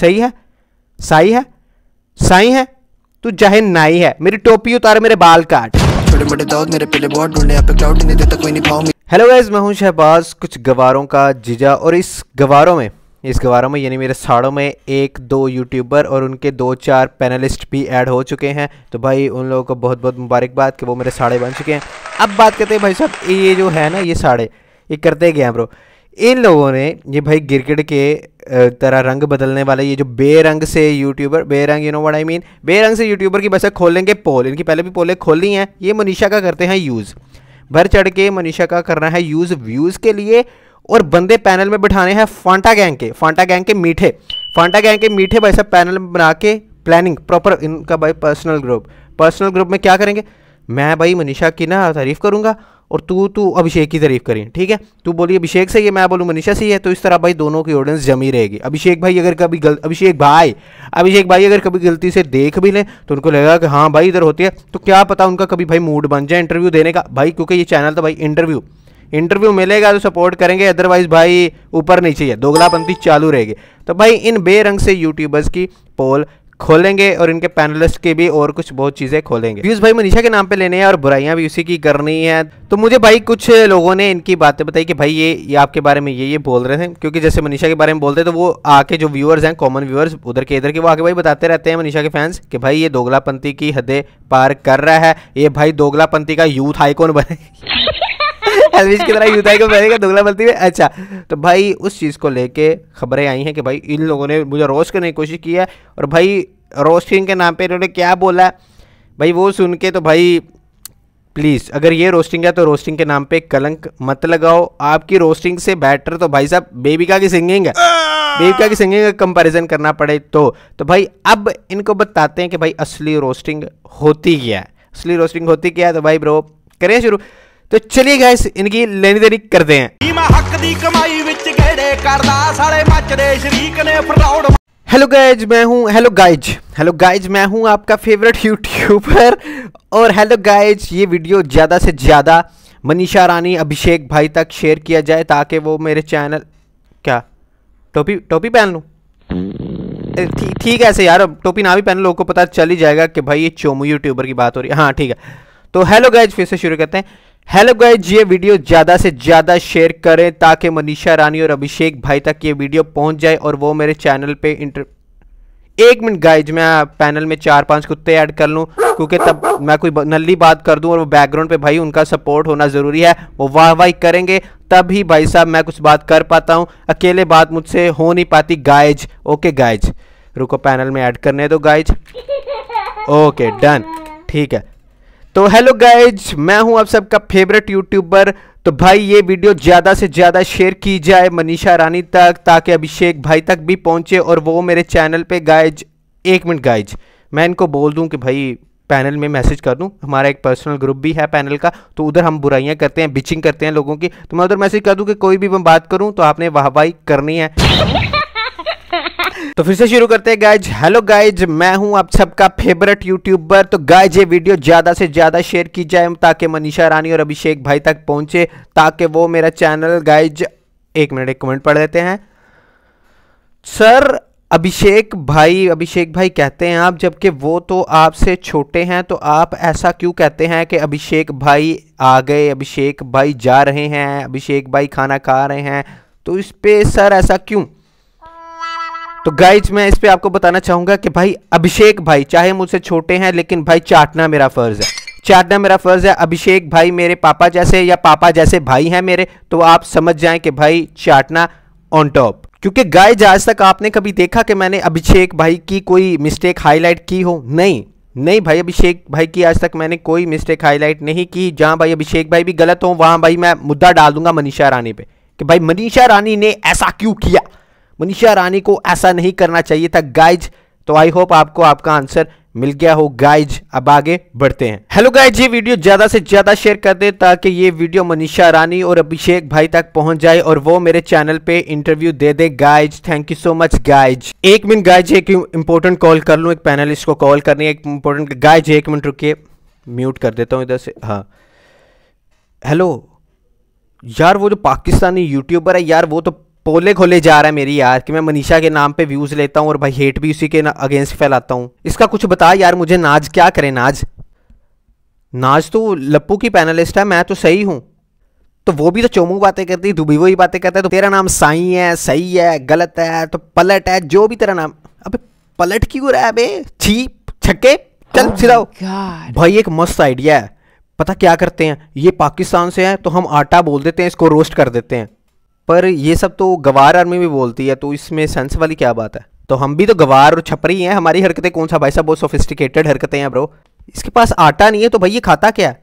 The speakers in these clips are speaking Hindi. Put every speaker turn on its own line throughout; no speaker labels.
सही है साई है साई है तू चाहे नाई है मेरी टोपी उतार मेरे बाल काट छोटे मोटे दाऊद मेरे पहले बहुत ढूंढे क्लाउड नहीं देता कोई नहीं पाऊंगी हेलो गाइज मैं हूं शहबाज कुछ गवारों का जीजा और इस गवारों में इस गवारों में यानी मेरे साड़ों में एक दो यूट्यूबर और उनके दो चार पैनलिस्ट भी ऐड हो चुके हैं तो भाई उन लोगों को बहुत बहुत मुबारकबाद कि वो मेरे साड़े बन चुके हैं अब बात करते हैं भाई साहब ये जो है ना ये साड़े ये करते गए हैं ब्रो इन लोगों ने ये भाई गिरगिट के तरह रंग बदलने वाले ये जो बेरंग से यूट्यूबर बेरंग you know what I mean बेरंग से यूट्यूबर की वैसे खोलेंगे पोल इनकी पहले भी पोलें खोली हैं ये मनीषा का करते हैं यूज़ भर चढ़ के मनीषा का करना है यूज़ व्यूज़ के लिए और बंदे पैनल में बिठाने हैं फांटा गैंग के फांटा गैंग के मीठे फांटा गैंग के मीठे भाई साहब पैनल में बना के प्लानिंग प्रॉपर इनका भाई पर्सनल ग्रुप पर्सनल ग्रुप में क्या करेंगे मैं भाई मनीषा की ना तारीफ़ करूँगा और तू तू अभिषेक की तारीफ करें ठीक है तू बोली अभिषेक सही है मैं बोलूँ मनीषा सही है तो इस तरह भाई दोनों की ऑडियंस जमी रहेगी अभिषेक भाई अगर कभी गलत अभिषेक भाई अभिषेक भाई अगर कभी गलती से देख भी लें तो उनको लगेगा कि हाँ भाई इधर होती है तो क्या पता उनका कभी भाई मूड बन जाए इंटरव्यू देने का भाई क्योंकि ये चैनल था भाई इंटरव्यू इंटरव्यू मिलेगा तो सपोर्ट करेंगे अदरवाइज भाई ऊपर नहीं चाहिए दोगलापंथी चालू रहेगी तो भाई इन बेरंग से यूट्यूबर्स की पोल खोलेंगे और इनके पैनलिस्ट के भी और कुछ बहुत चीज़ें खोलेंगे व्यूज़ भाई मनीषा के नाम पे लेने हैं और बुराइयां भी उसी की करनी है तो मुझे भाई कुछ लोगों ने इनकी बातें बताई कि भाई ये ये आपके बारे में ये ये बोल रहे थे क्योंकि जैसे मनीषा के बारे में बोलते तो वो आके जो व्यूअर्स हैं कॉमन व्यूअर्स उधर के इधर के वो आके भाई बताते रहते हैं मनीषा के फैंस कि भाई ये दोगलापंथी की हदें पार कर रहा है ये भाई दोगलापंथी का यूथ आइकॉन बने एलविश की तरह यूताई को पहनेगा दुगला बलती है अच्छा तो भाई उस चीज़ को लेके खबरें आई हैं कि भाई इन लोगों ने मुझे रोस्ट करने की कोशिश की है और भाई रोस्टिंग के नाम पे इन्होंने क्या बोला भाई वो सुन के तो भाई प्लीज़ अगर ये रोस्टिंग है तो रोस्टिंग के नाम पे कलंक मत लगाओ आपकी रोस्टिंग से बेटर तो भाई साहब बेबिका की सिंगिंग है बेबिका की सिंगिंग का कंपैरिजन करना पड़े तो तो भाई अब इनको बताते हैं कि भाई असली रोस्टिंग होती क्या है असली रोस्टिंग होती क्या है तो भाई ब्रो करें शुरू तो चलिए गाइस इनकी लेनी देनी करते हैं हेलो गाइज मैं हूँ हेलो गाइज हेलो गाइज मैं हूँ आपका फेवरेट यूट्यूबर और हेलो गाइज ये वीडियो ज़्यादा से ज़्यादा मनीषा रानी अभिषेक भाई तक शेयर किया जाए ताकि वो मेरे चैनल क्या टोपी टोपी पहन लूँ ठीक है ऐसे यार टोपी ना भी पहन लोगों को पता चल ही जाएगा कि भाई ये चोमू यूट्यूबर की बात हो रही है हाँ ठीक है तो हेलो गाइज फिर से शुरू करते हैं हेलो गाइज ये वीडियो ज़्यादा से ज़्यादा शेयर करें ताकि मनीषा रानी और अभिषेक भाई तक ये वीडियो पहुंच जाए और वो मेरे चैनल पे इंटर एक मिनट गाइज मैं पैनल में चार पांच कुत्ते ऐड कर लूं क्योंकि तब मैं कोई नल्ली बात कर दूं और वो बैकग्राउंड पे भाई उनका सपोर्ट होना ज़रूरी है वो वाह वाह करेंगे तब ही भाई साहब मैं कुछ बात कर पाता हूँ अकेले बात मुझसे हो नहीं पाती गाइज ओके गाइज रुको पैनल में ऐड करने दो गाइज ओके डन ठीक है तो हेलो गाइज मैं हूं आप सबका फेवरेट यूट्यूबर तो भाई ये वीडियो ज़्यादा से ज़्यादा शेयर की जाए मनीषा रानी तक ताकि अभिषेक भाई तक भी पहुंचे और वो मेरे चैनल पे गाइज एक मिनट गाइज मैं इनको बोल दूं कि भाई पैनल में मैसेज कर दूं हमारा एक पर्सनल ग्रुप भी है पैनल का तो उधर हम बुराइयां करते हैं बिचिंग करते हैं लोगों की तो मैं उधर मैसेज कर दूं कि कोई भी मैं बात करूं तो आपने वाहवाही करनी है तो फिर से शुरू करते हैं गाइज हेलो गाइज मैं हूं आप सबका फेवरेट यूट्यूबर तो गाइज ये वीडियो ज़्यादा से ज़्यादा शेयर की जाए ताकि मनीषा रानी और अभिषेक भाई तक पहुंचे ताकि वो मेरा चैनल गाइज एक मिनट एक कमेंट पढ़ लेते हैं सर अभिषेक भाई अभिषेक भाई कहते हैं आप जबकि वो तो आपसे छोटे हैं तो आप ऐसा क्यों कहते हैं कि अभिषेक भाई आ गए अभिषेक भाई जा रहे हैं अभिषेक भाई खाना खा रहे हैं तो इस पर सर ऐसा क्यों तो गाइज मैं इस पर आपको बताना चाहूंगा कि भाई अभिषेक भाई चाहे मुझसे छोटे हैं लेकिन भाई चाटना मेरा फ़र्ज़ है चाटना मेरा फ़र्ज़ है अभिषेक भाई मेरे पापा जैसे या पापा जैसे भाई हैं मेरे तो आप समझ जाएं कि भाई चाटना ऑन टॉप क्योंकि गाइज आज तक आपने कभी देखा कि मैंने अभिषेक भाई की कोई मिस्टेक हाईलाइट की हो नहीं नहीं भाई अभिषेक भाई की आज तक मैंने कोई मिस्टेक हाईलाइट नहीं की जहां भाई अभिषेक भाई भी गलत हो वहां भाई मैं मुद्दा डाल दूंगा मनीषा रानी पे कि भाई मनीषा रानी ने ऐसा क्यों किया मनीषा रानी को ऐसा नहीं करना चाहिए था गाइज तो आई होप आपको आपका आंसर मिल गया हो गाइज अब आगे बढ़ते हैं हेलो गाइज ये वीडियो ज्यादा से ज्यादा शेयर कर दे ताकि ये वीडियो मनीषा रानी और अभिषेक भाई तक पहुंच जाए और वो मेरे चैनल पे इंटरव्यू दे दे guys thank you so much guys एक मिनट गाइज एक इंपॉर्टेंट कॉल कर लू एक पैनलिस्ट को कॉल करनी है एक इंपॉर्टेंट गाइज एक मिनट रुकी म्यूट कर देता हूँ इधर से हाँ हेलो यार वो जो पाकिस्तानी यूट्यूबर है यार वो तो पोले खोले जा रहा है मेरी यार कि मैं मनीषा के नाम पे व्यूज लेता हूँ और भाई हेट भी उसी के अगेंस्ट फैलाता हूँ इसका कुछ बता यार मुझे नाज क्या करे नाज नाज तो लप्पू की पैनलिस्ट है मैं तो सही हूँ तो वो भी तो चोमू बातें करती दुबी वही बातें करता है तो तेरा नाम साई है सही है गलत है तो पलट है जो भी तेरा नाम अब पलट क्यों रहा है अब छी छक्के चल oh सिलाओ भाई एक मस्त आइडिया है पता क्या करते हैं ये पाकिस्तान से है तो हम आटा बोल देते हैं इसको रोस्ट कर देते हैं पर ये सब तो गवार आर्मी भी बोलती है तो इसमें सेंस वाली क्या बात है तो हम भी तो गवार और छपरी हैं हमारी हरकतें कौन सा भाई साहब बहुत सोफिस्टिकेटेड हरकतें हैं ब्रो इसके पास आटा नहीं है तो भाई ये खाता क्या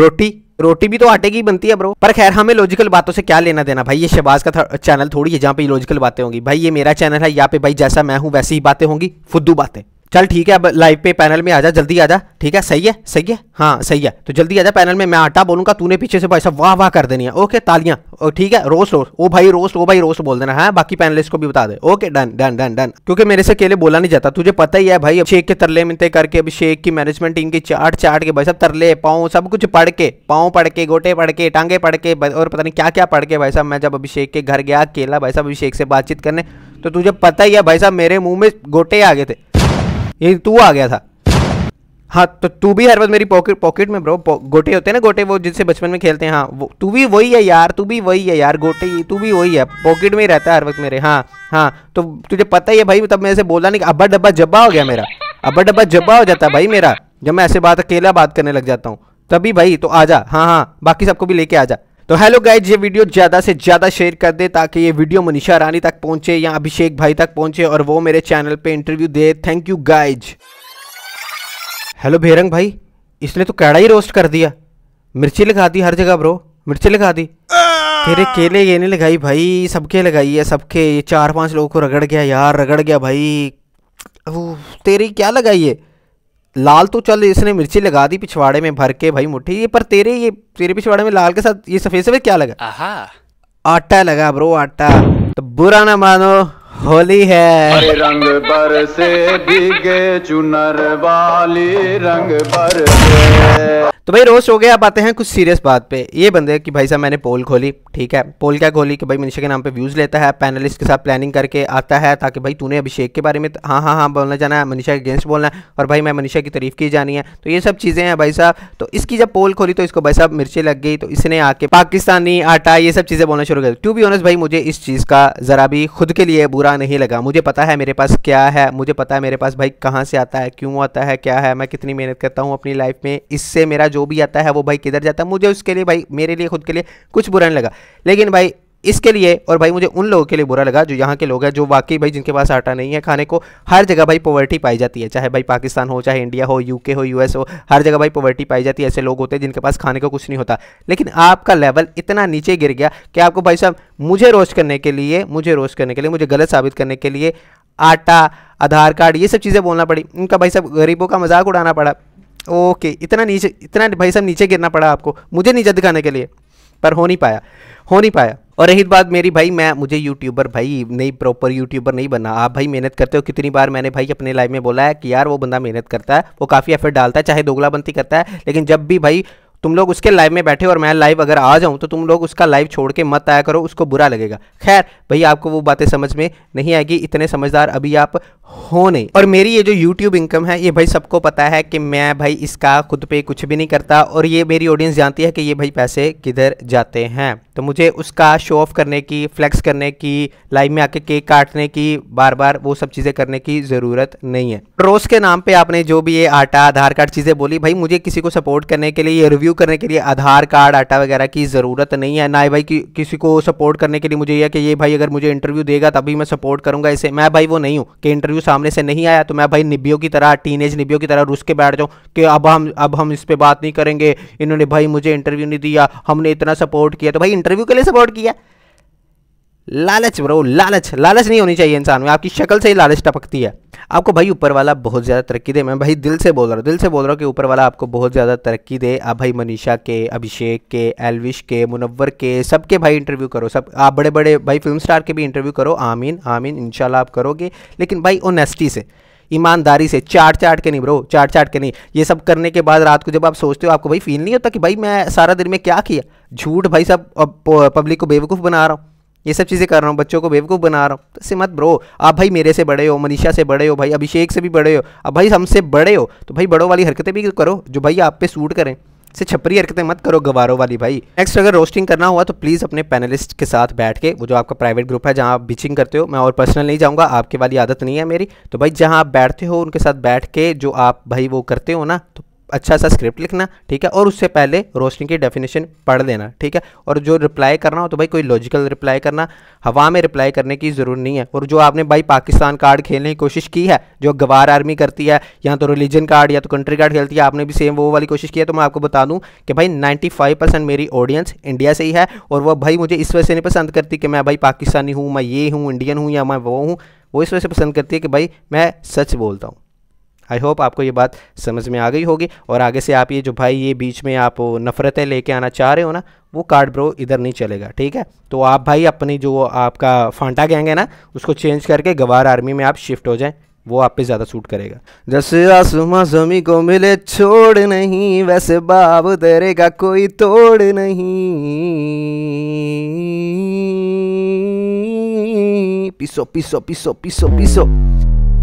रोटी रोटी भी तो आटे की बनती है ब्रो पर खैर हमें लॉजिकल बातों से क्या लेना देना भाई ये शहबाज का चैनल थोड़ी है जहाँ पे लॉजिकल बातें होंगी भाई ये मेरा चैनल है यहाँ पे भाई जैसा मैं हूँ वैसी ही बातें होंगी फुद्दू बातें चल ठीक है अब लाइव पे पैनल में आ जा जल्दी आ जा ठीक है सही है सही है हाँ सही है तो जल्दी आ जा पैनल में मैं आटा बोलूंगा तूने पीछे से भाई साहब वाह वाह कर देनी है ओके तालियां ठीक है रोस्ट रोस्ट ओ भाई रोस्ट ओ भाई रोस्ट बोल देना है हाँ, बाकी पैनलिस्ट को भी बता दे okay done done done done क्योंकि मेरे से अकेले बोला नहीं जाता तुझे पता ही है भाई अब शेख के तरले मिनते करके अब शेख की मैनेजमेंट टीम की चाट चाट के भाई साहब तरले पाओ सब कुछ पढ़ के पाओ पढ़ के गोटे पढ़ के टांगे पढ़ के और पता नहीं क्या क्या पढ़ के भाई साहब मैं जब अभिषेक के घर गया अकेला भाई साहब अभिषेक से बातचीत करने तो तुझे पता ही है भाई साहब मेरे मुंह में गोटे आ गए थे ये तू आ गया था हाँ तो तू भी हर वक्त मेरी पॉकेट पॉकेट में ब्रो गोटे होते हैं ना गोटे वो जिससे बचपन में खेलते हैं हाँ वो तू भी वही है यार तू भी वही है यार गोटे तू भी वही है पॉकेट में ही रहता है हर वक्त मेरे हाँ हाँ तो तुझे पता ही है भाई तब मैं ऐसे बोला नहीं अब्बा डब्बा जब्बा हो गया मेरा अब्बा डब्बा जब्बा हो जाता भाई मेरा जब मैं ऐसे बात अकेला बात करने लग जाता हूँ तभी भाई तो आ जा हाँ हाँ बाकी सबको भी लेके आ जा तो हेलो गाइज ये वीडियो ज़्यादा से ज़्यादा शेयर कर दे ताकि ये वीडियो मनीषा रानी तक पहुंचे या अभिषेक भाई तक पहुंचे और वो मेरे चैनल पे इंटरव्यू दे थैंक यू गाइज हेलो भेरंग भाई इसने तो कैड़ा ही रोस्ट कर दिया मिर्ची लगा दी हर जगह ब्रो मिर्ची लगा दी तेरे केले ये नहीं लगाई भाई सबके लगाई है सबके ये चार पांच लोगों को रगड़ गया यार रगड़ गया भाई तेरी क्या लगाई है लाल तो चल इसने मिर्ची लगा दी पिछवाड़े में भर के भाई मुठी ये पर तेरे ये तेरे पिछवाड़े में लाल के साथ ये सफेद सफेद क्या लगा आहा आटा लगा ब्रो आटा तो बुरा ना मानो होली है अरे रंग से भीगे चुनर वाली रंग पर तो भाई रोस्ट हो गया आप आते हैं कुछ सीरियस बात पे ये बंदे कि भाई साहब मैंने पोल खोली ठीक है पोल क्या खोली कि भाई मनीषा के नाम पे व्यूज़ लेता है पैनलिस्ट के साथ प्लानिंग करके आता है ताकि भाई तूने अभिषेक के बारे में हाँ हाँ हाँ बोलना जाना है मनीषा के अगेंस्ट बोलना है और भाई मैं मनीषा की तारीफ की जानी है तो ये सब चीज़ें हैं भाई साहब तो इसकी जब पोल खोली तो इसको भाई साहब मिर्ची लग गई तो इसने आके पाकिस्तानी आटा ये सब चीज़ें बोलना शुरू कर टू बी ऑनस्ट भाई मुझे इस चीज़ का ज़रा भी खुद के लिए बुरा बुरा नहीं लगा मुझे पता है मेरे पास क्या है मुझे पता है मेरे पास भाई कहाँ से आता है क्यों आता है क्या है मैं कितनी मेहनत करता हूँ अपनी लाइफ में इससे मेरा जो भी आता है वो भाई किधर जाता है मुझे उसके लिए भाई मेरे लिए खुद के लिए कुछ बुरा नहीं लगा लेकिन भाई इसके लिए और भाई मुझे उन लोगों के लिए बुरा लगा जो यहाँ के लोग हैं जो वाकई भाई जिनके पास आटा नहीं है खाने को हर जगह भाई पॉवर्टी पाई जाती है चाहे भाई पाकिस्तान हो चाहे इंडिया हो यूके हो यूएस हो हर जगह भाई पॉवर्टी पाई जाती है ऐसे लोग होते हैं जिनके पास खाने को कुछ नहीं होता लेकिन आपका लेवल इतना नीचे गिर गया कि आपको भाई साहब मुझे रोस्ट करने के लिए मुझे रोस्ट करने के लिए मुझे गलत साबित करने के लिए आटा आधार कार्ड ये सब चीज़ें बोलना पड़ी उनका भाई साहब गरीबों का मजाक उड़ाना पड़ा ओके इतना नीचे इतना भाई साहब नीचे गिरना पड़ा आपको मुझे नीचे दिखाने के लिए पर हो नहीं पाया हो नहीं पाया और रही बात मेरी भाई मैं मुझे यूट्यूबर भाई नहीं प्रॉपर यूट्यूबर नहीं बना आप भाई मेहनत करते हो कितनी बार मैंने भाई अपने लाइफ में बोला है कि यार वो बंदा मेहनत करता है वो काफ़ी एफर्ट डालता है चाहे दोगला बनती करता है लेकिन जब भी भाई तुम लोग उसके लाइव में बैठे और मैं लाइव अगर आ जाऊं तो तुम लोग उसका लाइव छोड़ के मत आया करो उसको बुरा लगेगा खैर भाई आपको वो बातें समझ में नहीं आएगी इतने समझदार अभी आप हो नहीं और मेरी ये जो यूट्यूब इनकम है ये भाई सबको पता है कि मैं भाई इसका खुद पे कुछ भी नहीं करता और ये मेरी ऑडियंस जानती है कि ये भाई पैसे किधर जाते हैं तो मुझे उसका शो ऑफ करने की फ्लैक्स करने की लाइव में आके केक काटने की बार बार वो सब चीज़ें करने की ज़रूरत नहीं है रोज़ के नाम पर आपने जो भी ये आटा आधार कार्ड चीज़ें बोली भाई मुझे किसी को सपोर्ट करने के लिए ये रिव्यू करने के लिए आधार कार्ड आटा वगैरह की ज़रूरत नहीं है ना ही भाई कि, किसी को सपोर्ट करने के लिए मुझे यह कि ये भाई अगर मुझे इंटरव्यू देगा तभी मैं सपोर्ट करूंगा इसे मैं भाई वो नहीं हूँ कि इंटरव्यू सामने से नहीं आया तो मैं भाई निब्बियों की तरह टीन एज की तरह रुस के बैठ जाऊँ कि अब हम अब हम इस पर बात नहीं करेंगे इन्होंने भाई मुझे इंटरव्यू नहीं दिया हमने इतना सपोर्ट किया तो भाई इंटरव्यू के लिए सपोर्ट किया लालच ब्रो लालच लालच नहीं होनी चाहिए इंसान में आपकी शक्ल से ही लालच टपकती है आपको भाई ऊपर वाला बहुत ज़्यादा तरक्की दे मैं भाई दिल से बोल रहा हूँ दिल से बोल रहा हूँ कि ऊपर वाला आपको बहुत ज़्यादा तरक्की दे आप भाई मनीषा के अभिषेक के एलविश के मुनवर के सबके भाई इंटरव्यू करो सब आप बड़े बड़े भाई फिल्म स्टार के भी इंटरव्यू करो आमीन आमीन इनशाला आप करोगे लेकिन भाई ओनेस्टी से ईमानदारी से चाट चाट के नहीं ब्रो चाट चाट के नहीं ये सब करने के बाद रात को जब आप सोचते हो आपको भाई फील नहीं होता कि भाई मैं सारा दिन में क्या किया झूठ भाई सब पब्लिक को बेवकूफ़ बना रहा हूँ ये सब चीज़ें कर रहा हूँ बच्चों को बेवकूफ़ बना रहा हूँ तो इससे मत ब्रो आप भाई मेरे से बड़े हो मनीषा से बड़े हो भाई अभिषेक से भी बड़े हो अब भाई हमसे बड़े हो तो भाई बड़ों वाली हरकतें भी करो जो भाई आप पे सूट करें से छपरी हरकतें मत करो गवारों वाली भाई नेक्स्ट अगर रोस्टिंग करना हुआ तो प्लीज़ अपने पैनलिस्ट के साथ बैठ के वो जो आपका प्राइवेट ग्रुप है जहाँ आप बिचिंग करते हो मैं और पर्सनल नहीं जाऊँगा आपके वाली आदत नहीं है मेरी तो भाई जहाँ आप बैठते हो उनके साथ बैठ के जो आप भाई वो करते हो ना तो अच्छा सा स्क्रिप्ट लिखना ठीक है और उससे पहले रोस्टिंग की डेफिनेशन पढ़ लेना ठीक है और जो रिप्लाई करना हो तो भाई कोई लॉजिकल रिप्लाई करना हवा में रिप्लाई करने की ज़रूरत नहीं है और जो आपने भाई पाकिस्तान कार्ड खेलने की कोशिश की है जो गवार आर्मी करती है या तो रिलीजन कार्ड या तो कंट्री कार्ड खेलती है आपने भी सेम वो वाली कोशिश की है तो मैं आपको बता दूँ कि भाई नाइन्टी मेरी ऑडियंस इंडिया से ही है और वह भाई मुझे इस वजह से नहीं पसंद करती कि मैं भाई पाकिस्तानी हूँ मैं ये हूँ इंडियन हूँ या मैं वो हूँ वो इस वजह से पसंद करती है कि भाई मैं सच बोलता हूँ आई होप आपको ये बात समझ में आ गई होगी और आगे से आप ये जो भाई ये बीच में आप नफ़रतें लेके आना चाह रहे हो ना वो कार्ड ब्रो इधर नहीं चलेगा ठीक है तो आप भाई अपनी जो आपका फांटा गैंग है ना उसको चेंज करके गवार आर्मी में आप शिफ्ट हो जाएँ वो आप पे ज़्यादा सूट करेगा जैसे आसमा जमी को मिले छोड़ नहीं वैसे बाब तेरे का कोई तोड़ नहीं पिसो पिसो पिसो पिसो पिसो